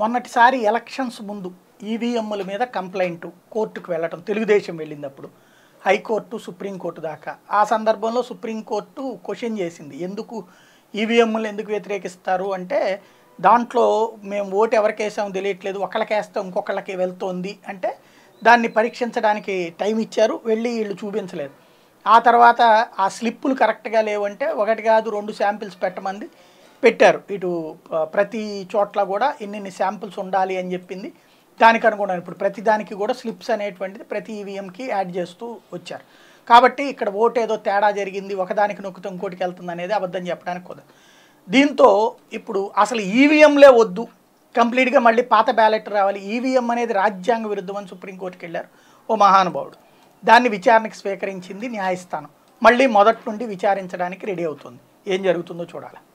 మొన్నటిసారి elections ముందు ఈవీఎంల మీద కంప్లైంట్ కోర్టుకు వెళ్ళటం తెలుగుదేశం వెళ్ళినప్పుడు హైకోర్టు సుప్రీంకోర్టు దాకా ఆ సందర్భంలో సుప్రీంకోర్టు క్వశ్చన్ చేసింది ఎందుకు ఈవీఎంలు ఎందుకు వ్యతిరేకిస్తారు అంటే దాంట్లో మేము ఓటు ఎవరికి వేసామో తెలియట్లేదు ఒకళ్ళకి వేస్తే ఇంకొకళ్ళకి వెళ్తోంది అంటే దాన్ని పరీక్షించడానికి టైం ఇచ్చారు వెళ్ళి వీళ్ళు చూపించలేదు ఆ తర్వాత ఆ స్లిప్పులు కరెక్ట్గా లేవంటే ఒకటి కాదు రెండు శాంపిల్స్ పెట్టమంది పెట్టారు ఇటు ప్రతి చోట్ల కూడా ఎన్ని శాంపుల్స్ ఉండాలి అని చెప్పింది దానికి అనుగుణంగా ఇప్పుడు ప్రతి దానికి కూడా స్లిప్స్ అనేటువంటిది ప్రతి ఈవీఎంకి యాడ్ చేస్తూ వచ్చారు కాబట్టి ఇక్కడ ఓటు ఏదో తేడా జరిగింది ఒకదానికి నొక్కుతూ ఇంకోటికి వెళ్తుంది అనేది అబద్ధం చెప్పడానికి కుదరదు దీంతో ఇప్పుడు అసలు ఈవీఎంలే వద్దు కంప్లీట్గా మళ్ళీ పాత బ్యాలెట్ రావాలి ఈవీఎం అనేది రాజ్యాంగ విరుద్ధం అని సుప్రీంకోర్టుకి వెళ్ళారు ఓ మహానుభావుడు దాన్ని విచారణకు స్వీకరించింది న్యాయస్థానం మళ్ళీ మొదటి నుండి విచారించడానికి రెడీ అవుతుంది ఏం జరుగుతుందో చూడాలి